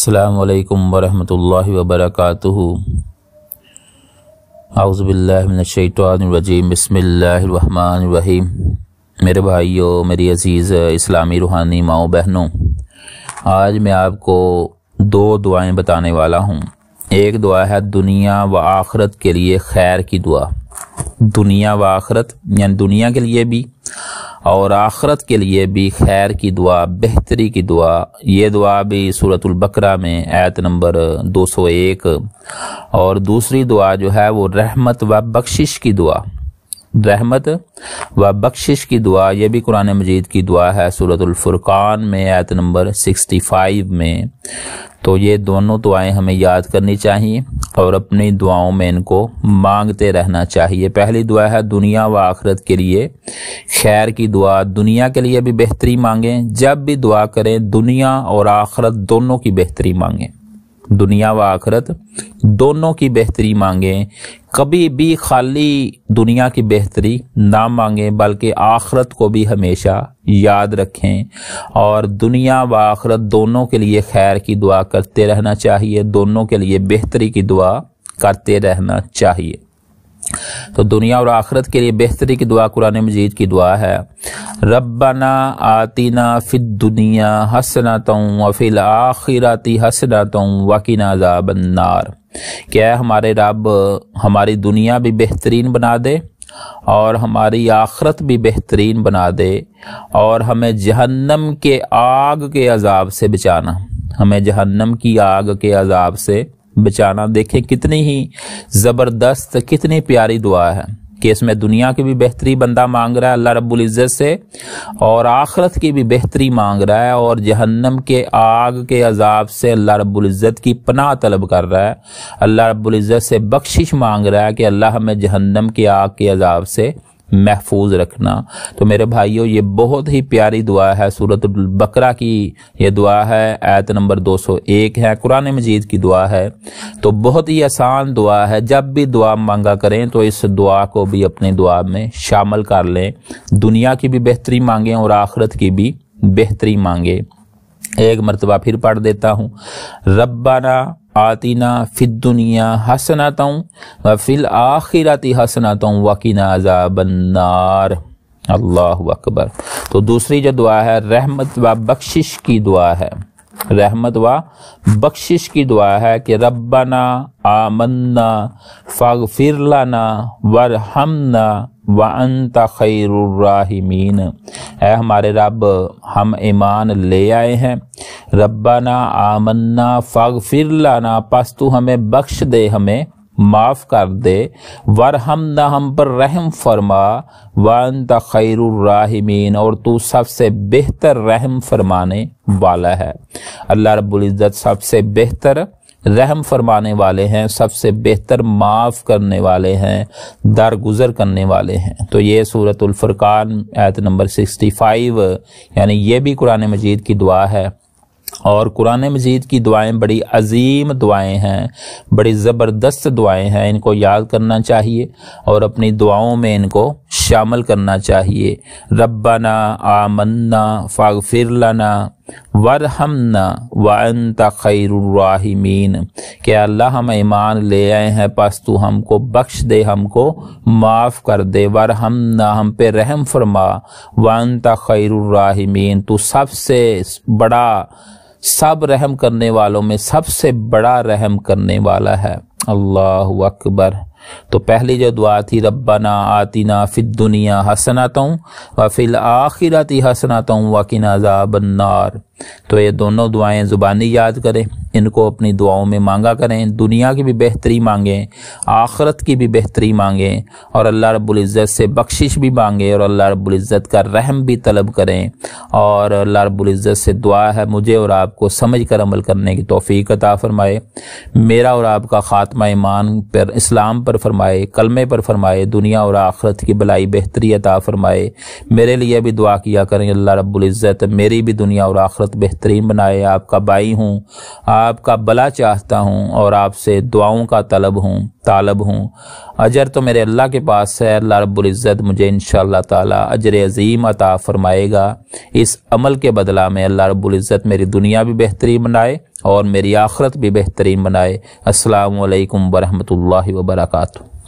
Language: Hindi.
असलकम वरहमल वबरक आउज़बिल्लिनशैतरजीम बसमीम मेरे भाइयों मेरी अज़ीज़ इस्लामी रूहानी माओ बहनों आज मैं आपको दो दुआएं बताने वाला हूं। एक दुआ है दुनिया व आखरत के लिए खैर की दुआ दुनिया व आखरत यानी दुनिया के लिए भी और आखरत के लिए भी खैर की दुआ बेहतरी की दुआ ये दुआ भी सूरतुल्बकरा में आयत नंबर 201 और दूसरी दुआ जो है वो रहमत व बख्शिश की दुआ रहमत व बख्शिश की दुआ यह भी कुरान मजीद की दुआ है सूरतुल्फुरकान में आयत नंबर 65 में तो ये दोनों दुआएं हमें याद करनी चाहिए और अपनी दुआओं में इनको मांगते रहना चाहिए पहली दुआ है दुनिया व आखरत के लिए खैर की दुआ दुनिया के लिए भी बेहतरी मांगें जब भी दुआ करें दुनिया और आखरत दोनों की बेहतरी मांगें दुनिया व आखरत दोनों की बेहतरी मांगें कभी भी खाली दुनिया की बेहतरी ना मांगें बल्कि आखरत को भी हमेशा याद रखें और दुनिया व आखरत दोनों के लिए खैर की दुआ करते रहना चाहिए दोनों के लिए बेहतरी की दुआ करते रहना चाहिए तो दुनिया और आखिरत के लिए बेहतरी की दुआ कुरान मजीद की दुआ है रबना आतीना फिद दुनिया हसनाता वफिल आखिरती हसनाता वकीना जाबन्नार क्या हमारे रब हमारी दुनिया भी बेहतरीन बना दे और हमारी आखरत भी बेहतरीन बना दे और हमें जहन्नम के आग के अजाब से बचाना हमें जहन्नम की आग के अजाब से बचाना देखें कितनी ही ज़बरदस्त कितनी प्यारी दुआ है कि इसमें दुनिया की भी बेहतरी बंदा मांग रहा है अल्लाह रब्बुल इज़्ज़त से और आखरत की भी बेहतरी मांग रहा है और जहन्नम के आग के अजाब से अल्लाह रब्बुल इज़्ज़त की पनाह तलब कर रहा है अल्लाह रब्बुल इज़्ज़त से बख्शिश मांग रहा है कि अल्लाह हमें जहन्नम की आग के अजाब से महफूज रखना तो मेरे भाइयों ये बहुत ही प्यारी दुआ है सूरत बकरा की ये दुआ है आयत नंबर 201 है कुरान मजीद की दुआ है तो बहुत ही आसान दुआ है जब भी दुआ मांगा करें तो इस दुआ को भी अपनी दुआ में शामिल कर लें दुनिया की भी बेहतरी मांगें और आखरत की भी बेहतरी मांगें एक मरतबा फिर पढ़ देता हूँ रबाना आतिना फिद दुनिया हसनाता व फिल आखिरती हसनाता वकीना अजाबन्नार अल्लाह अकबर तो दूसरी जो दुआ है रहमत व बख्शिश की दुआ है रहमत व बख्शिश की दुआ है कि रब्बाना आमन्ना फ़िर लाना वरहमना वंत खैरमीन ए हमारे रब हम ईमान ले आए हैं रब्बाना आमन्ना फ़ग फिर लाना पस तू हमें बख्श दे हमें माफ़ कर दे वर हम न हम पर रहम फरमा वन तैरमीन और तू सबसे बेहतर रहम फरमाने वाला है अल्लाह रब्बुल इज़्ज़त सबसे बेहतर रहम फरमाने वाले हैं सबसे बेहतर माफ़ करने वाले हैं दरगुजर करने वाले हैं तो ये सूरतुल्फ़ुरकान आयत नंबर 65 यानी ये भी कुरान मजीद की दुआ है और कुरान मजीद की दुआएं बड़ी अजीम दुआएं हैं बड़ी ज़बरदस्त दुआएं हैं इनको याद करना चाहिए और अपनी दुआओं में इनको शामिल करना चाहिए रब्बाना आमन्ना फ़ागफिर लना वर हम न वन तखैरमीन के अल्लाह हम ईमान ले आए हैं पस तू हमको बख्श दे हमको माफ़ कर दे वर हम न हम पे रहम फरमा वन तखैरमीन तू सबसे बड़ा सब रहम करने वालों में सबसे बड़ा रहम करने वाला है अल्लाह अकबर तो पहली जो दुआ थी रब्बाना आतिना फिद दुनिया हसनाता व फिल आखिरती हसनाता वकिन अजाबन्नार तो ये दोनों दुआएं ज़ुबानी याद करें इनको अपनी दुआओं में मांगा करें दुनिया की भी बेहतरी मांगें आखरत की भी बेहतरी मांगें और अल्लाह रब्ज़त से बख्शिश भी मांगें और अल्लाह रब्ज़त का रहम भी तलब करें और अल्लाह रब्ज़त से दुआ है मुझे और आपको समझ कर अमल करने की तोफ़ी अता फ़रमाए मेरा और आपका ख़ात्मा ईमान पर इस्लाम पर फरमाए कलमे पर फरमाए दुनिया और आखरत की भलाई बेहतरी अता फ़रमाए मेरे लिए भी दुआ किया करें अल्लाह रब्ज़त मेरी भी दुनिया और आखरत बहुत बेहतरीन बनाए आपका बाई हूँ आपका भला चाहता हूँ और आपसे दुआओं का तलब हूँ तालब हूँ अजर तो मेरे अल्लाह के पास है अल्लाह रबुल्जत मुझे इन ताला अजर अजीम अता फरमाएगा इस अमल के बदला में अल्लाह रबुल्जत मेरी दुनिया भी बेहतरीन बनाए और मेरी आखरत भी बेहतरीन बनाए असलकम वरहमल वर्का